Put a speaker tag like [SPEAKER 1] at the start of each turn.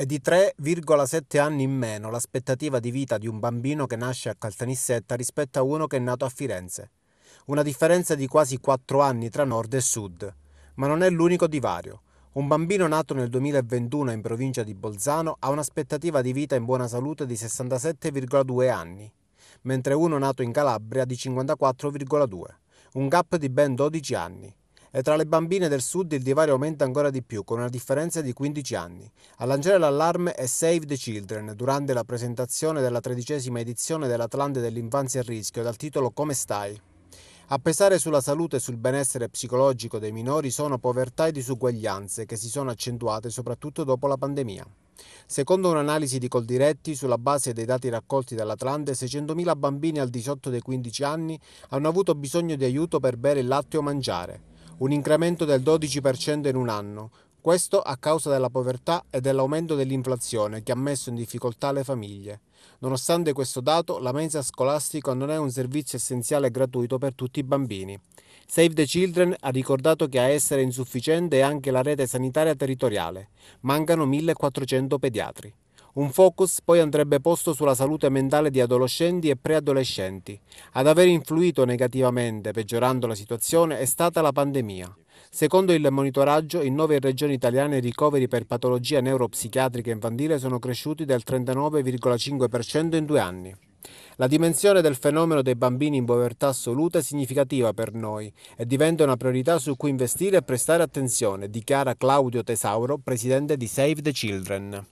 [SPEAKER 1] È di 3,7 anni in meno l'aspettativa di vita di un bambino che nasce a Caltanissetta rispetto a uno che è nato a Firenze. Una differenza di quasi 4 anni tra nord e sud. Ma non è l'unico divario. Un bambino nato nel 2021 in provincia di Bolzano ha un'aspettativa di vita in buona salute di 67,2 anni, mentre uno nato in Calabria di 54,2, un gap di ben 12 anni. E tra le bambine del sud il divario aumenta ancora di più, con una differenza di 15 anni. A lanciare l'allarme è Save the Children, durante la presentazione della tredicesima edizione dell'Atlante dell'infanzia a rischio, dal titolo Come stai? A pesare sulla salute e sul benessere psicologico dei minori sono povertà e disuguaglianze che si sono accentuate soprattutto dopo la pandemia. Secondo un'analisi di Coldiretti, sulla base dei dati raccolti dall'Atlante, 600.000 bambini al di sotto dei 15 anni hanno avuto bisogno di aiuto per bere il latte o mangiare un incremento del 12% in un anno, questo a causa della povertà e dell'aumento dell'inflazione che ha messo in difficoltà le famiglie. Nonostante questo dato, la mensa scolastica non è un servizio essenziale e gratuito per tutti i bambini. Save the Children ha ricordato che a essere insufficiente è anche la rete sanitaria territoriale. Mancano 1400 pediatri. Un focus poi andrebbe posto sulla salute mentale di adolescenti e preadolescenti. Ad aver influito negativamente, peggiorando la situazione, è stata la pandemia. Secondo il monitoraggio, in nove regioni italiane i ricoveri per patologia neuropsichiatrica infantile sono cresciuti del 39,5% in due anni. La dimensione del fenomeno dei bambini in povertà assoluta è significativa per noi e diventa una priorità su cui investire e prestare attenzione, dichiara Claudio Tesauro, presidente di Save the Children.